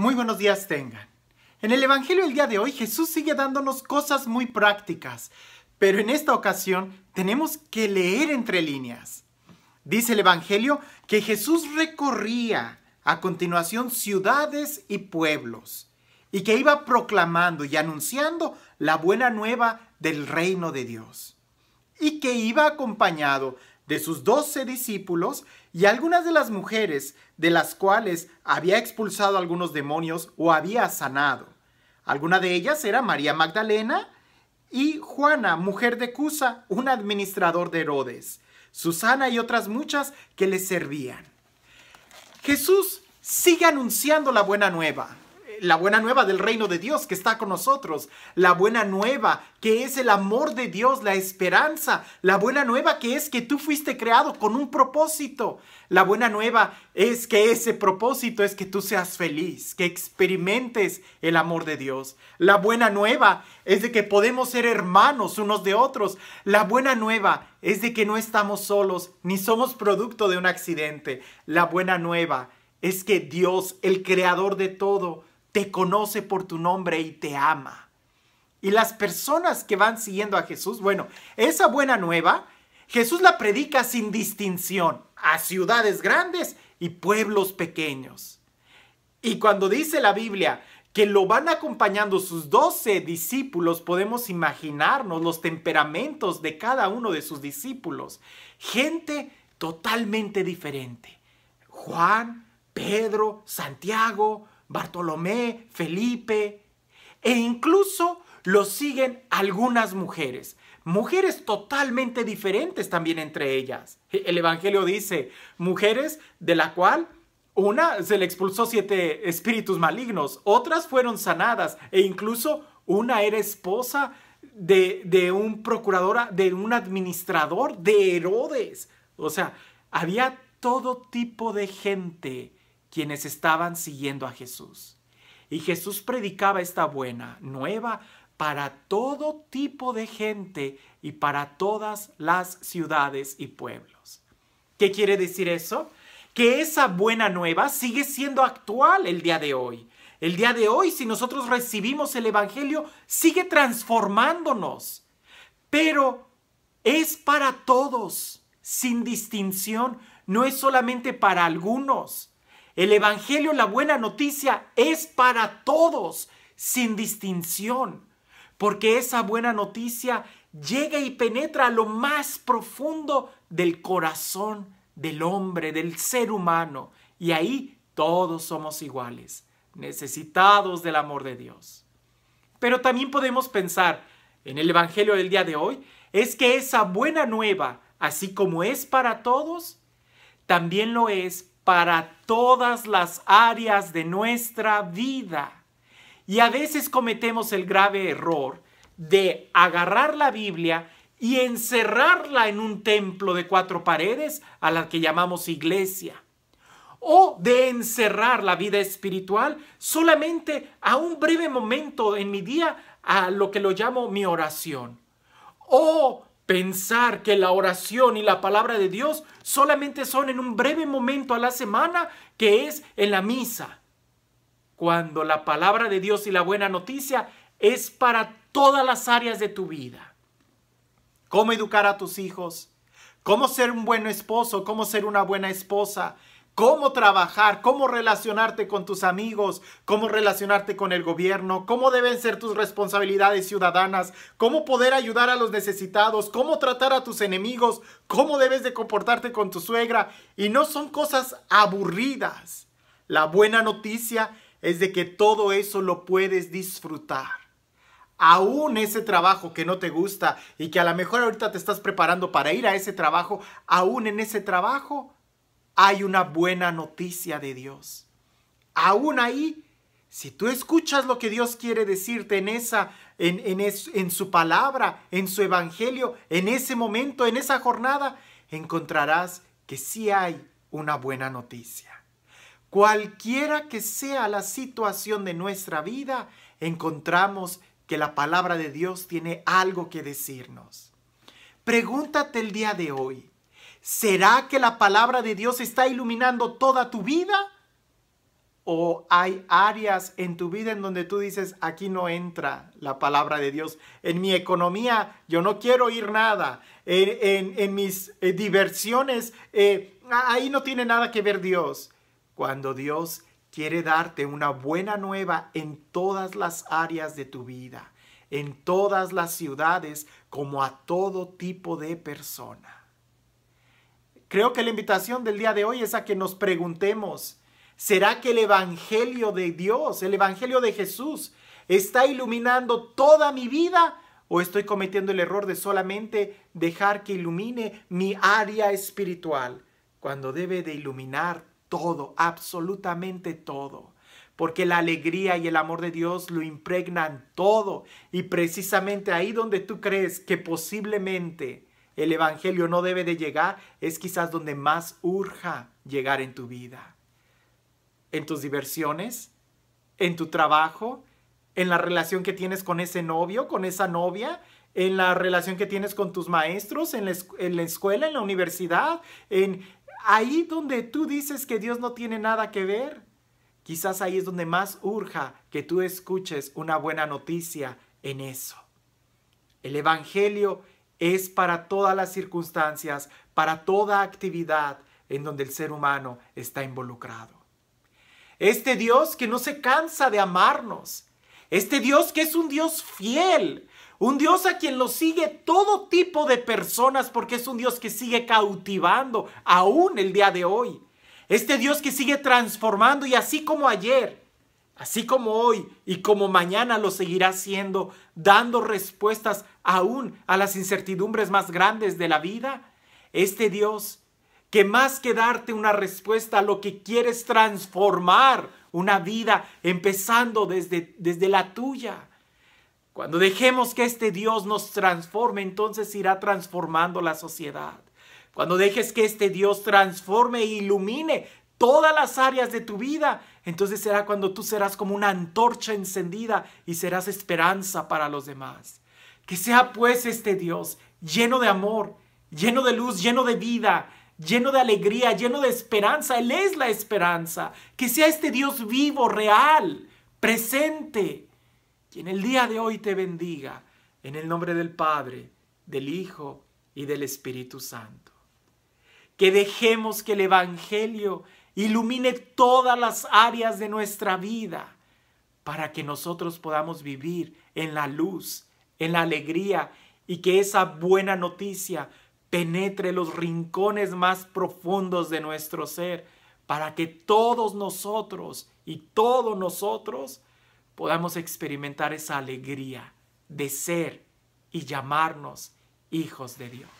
Muy buenos días tengan. En el Evangelio del día de hoy Jesús sigue dándonos cosas muy prácticas, pero en esta ocasión tenemos que leer entre líneas. Dice el Evangelio que Jesús recorría a continuación ciudades y pueblos y que iba proclamando y anunciando la buena nueva del reino de Dios y que iba acompañado de sus doce discípulos y algunas de las mujeres de las cuales había expulsado algunos demonios o había sanado. Alguna de ellas era María Magdalena y Juana, mujer de Cusa, un administrador de Herodes, Susana y otras muchas que le servían. Jesús sigue anunciando la buena nueva la buena nueva del reino de Dios que está con nosotros, la buena nueva que es el amor de Dios, la esperanza, la buena nueva que es que tú fuiste creado con un propósito, la buena nueva es que ese propósito es que tú seas feliz, que experimentes el amor de Dios, la buena nueva es de que podemos ser hermanos unos de otros, la buena nueva es de que no estamos solos ni somos producto de un accidente, la buena nueva es que Dios, el creador de todo, te conoce por tu nombre y te ama. Y las personas que van siguiendo a Jesús, bueno, esa buena nueva, Jesús la predica sin distinción a ciudades grandes y pueblos pequeños. Y cuando dice la Biblia que lo van acompañando sus doce discípulos, podemos imaginarnos los temperamentos de cada uno de sus discípulos. Gente totalmente diferente. Juan, Pedro, Santiago, Bartolomé, Felipe, e incluso lo siguen algunas mujeres, mujeres totalmente diferentes también entre ellas. El Evangelio dice, mujeres de la cual una se le expulsó siete espíritus malignos, otras fueron sanadas e incluso una era esposa de, de un procurador, de un administrador de Herodes. O sea, había todo tipo de gente quienes estaban siguiendo a Jesús. Y Jesús predicaba esta buena nueva para todo tipo de gente y para todas las ciudades y pueblos. ¿Qué quiere decir eso? Que esa buena nueva sigue siendo actual el día de hoy. El día de hoy, si nosotros recibimos el Evangelio, sigue transformándonos. Pero es para todos, sin distinción. No es solamente para algunos. El Evangelio, la buena noticia, es para todos, sin distinción, porque esa buena noticia llega y penetra a lo más profundo del corazón del hombre, del ser humano, y ahí todos somos iguales, necesitados del amor de Dios. Pero también podemos pensar en el Evangelio del día de hoy, es que esa buena nueva, así como es para todos, también lo es para todas las áreas de nuestra vida. Y a veces cometemos el grave error de agarrar la Biblia y encerrarla en un templo de cuatro paredes a la que llamamos iglesia. O de encerrar la vida espiritual solamente a un breve momento en mi día a lo que lo llamo mi oración. O Pensar que la oración y la palabra de Dios solamente son en un breve momento a la semana, que es en la misa. Cuando la palabra de Dios y la buena noticia es para todas las áreas de tu vida. ¿Cómo educar a tus hijos? ¿Cómo ser un buen esposo? ¿Cómo ser una buena esposa? cómo trabajar, cómo relacionarte con tus amigos, cómo relacionarte con el gobierno, cómo deben ser tus responsabilidades ciudadanas, cómo poder ayudar a los necesitados, cómo tratar a tus enemigos, cómo debes de comportarte con tu suegra. Y no son cosas aburridas. La buena noticia es de que todo eso lo puedes disfrutar. Aún ese trabajo que no te gusta y que a lo mejor ahorita te estás preparando para ir a ese trabajo, aún en ese trabajo hay una buena noticia de Dios. Aún ahí, si tú escuchas lo que Dios quiere decirte en esa, en, su palabra, en su evangelio, en ese momento, en esa jornada, encontrarás que sí hay una buena noticia. Cualquiera que sea la situación de nuestra vida, encontramos que la palabra de Dios tiene algo que decirnos. Pregúntate el día de hoy, ¿Será que la palabra de Dios está iluminando toda tu vida? ¿O hay áreas en tu vida en donde tú dices, aquí no entra la palabra de Dios? En mi economía yo no quiero oír nada. En, mis eh, diversiones, eh, ahí no tiene nada que ver Dios. Cuando Dios quiere darte una buena nueva en todas las áreas de tu vida, en todas las ciudades, como a todo tipo de persona. Creo que la invitación del día de hoy es a que nos preguntemos, ¿será que el Evangelio de Dios, el Evangelio de Jesús, está iluminando toda mi vida? ¿O estoy cometiendo el error de solamente dejar que ilumine mi área espiritual cuando debe de iluminar todo, absolutamente todo? Porque la alegría y el amor de Dios lo impregnan todo. Y precisamente ahí donde tú crees que posiblemente el Evangelio no debe de llegar es quizás donde más urja llegar en tu vida. En tus diversiones, en tu trabajo, en la relación que tienes con ese novio, con esa novia, en la relación que tienes con tus maestros, en la, escuela, en la universidad, en ahí donde tú dices que Dios no tiene nada que ver. Quizás ahí es donde más urja que tú escuches una buena noticia en eso. El Evangelio es para todas las circunstancias, para toda actividad en donde el ser humano está involucrado. Este Dios que no se cansa de amarnos, este Dios que es un Dios fiel, un Dios a quien lo sigue todo tipo de personas porque es un Dios que sigue cautivando aún el día de hoy. Este Dios que sigue transformando y así como ayer, Así como hoy y como mañana lo seguirá siendo, dando respuestas aún a las incertidumbres más grandes de la vida, este Dios, que más que darte una respuesta a lo que quieres transformar una vida, empezando desde, desde la tuya. Cuando dejemos que este Dios nos transforme, entonces irá transformando la sociedad. Cuando dejes que este Dios transforme e ilumine todas las áreas de tu vida, entonces será cuando tú serás como una antorcha encendida y serás esperanza para los demás. Que sea pues este Dios lleno de amor, lleno de luz, lleno de vida, lleno de alegría, lleno de esperanza. Él es la esperanza. Que sea este Dios vivo, real, presente, en el día de hoy te bendiga, en el nombre del Padre, del Hijo y del Espíritu Santo. Que dejemos que el Evangelio ilumine todas las áreas de nuestra vida para que nosotros podamos vivir en la luz, en la alegría y que esa buena noticia penetre los rincones más profundos de nuestro ser para que todos nosotros y todos nosotros podamos experimentar esa alegría de ser y llamarnos hijos de Dios.